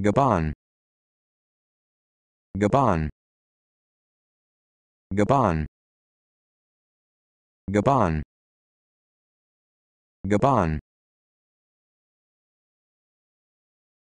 Gabon Gabon Gabon Gabon Gabon